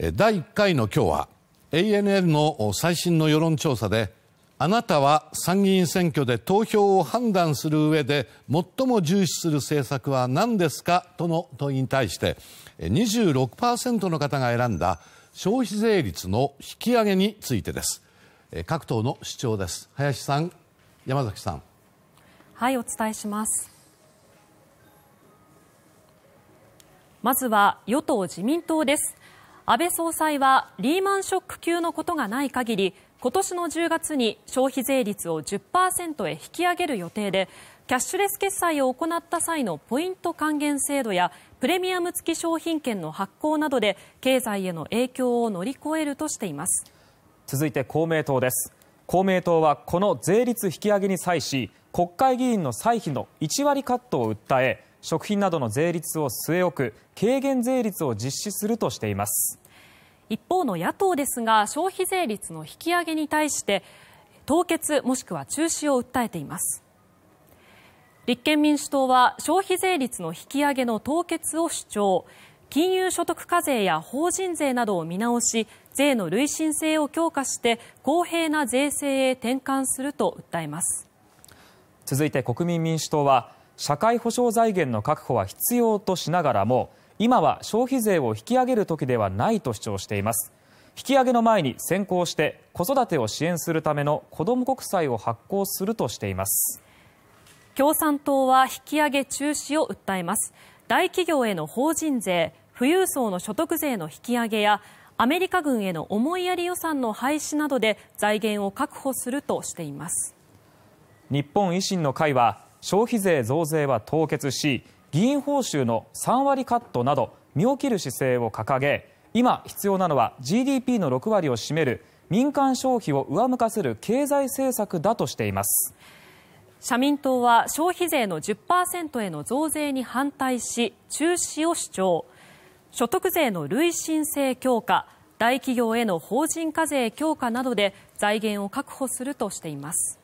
第1回の今日は ANN の最新の世論調査であなたは参議院選挙で投票を判断する上で最も重視する政策は何ですかとの問いに対して26%の方が選んだ消費税率の引き上げについてです各党の主張です林さん山崎さんはいお伝えしますまずは与党・自民党です安倍総裁はリーマンショック級のことがない限り今年の10月に消費税率を10％へ引き上げる予定でキャッシュレス決済を行った際のポイント還元制度やプレミアム付き商品券の発行などで経済への影響を乗り越えるとしています続いて公明党です公明党はこの税率引き上げに際し国会議員の歳費の1割カットを訴え食品などの税率を据え置く軽減税率を実施するとしています一方の野党ですが消費税率の引き上げに対して凍結もしくは中止を訴えています立憲民主党は消費税率の引き上げの凍結を主張金融所得課税や法人税などを見直し税の累進性を強化して公平な税制へ転換すると訴えます続いて国民民主党は社会保障財源の確保は必要としながらも今は消費税を引き上げる時ではないと主張しています引き上げの前に先行して子育てを支援するための子ども国債を発行するとしています共産党は引き上げ中止を訴えます大企業への法人税富裕層の所得税の引き上げやアメリカ軍への思いやり予算の廃止などで財源を確保するとしています日本維新の会は消費税増税は凍結し議員報酬の3割カットなど身を切る姿勢を掲げ今、必要なのは ＧＤＰ の6割を占める民間消費を上向かせる経済政策だとしています社民党は消費税の10％への増税に反対し中止を主張所得税の累進性強化大企業への法人課税強化などで財源を確保するとしています。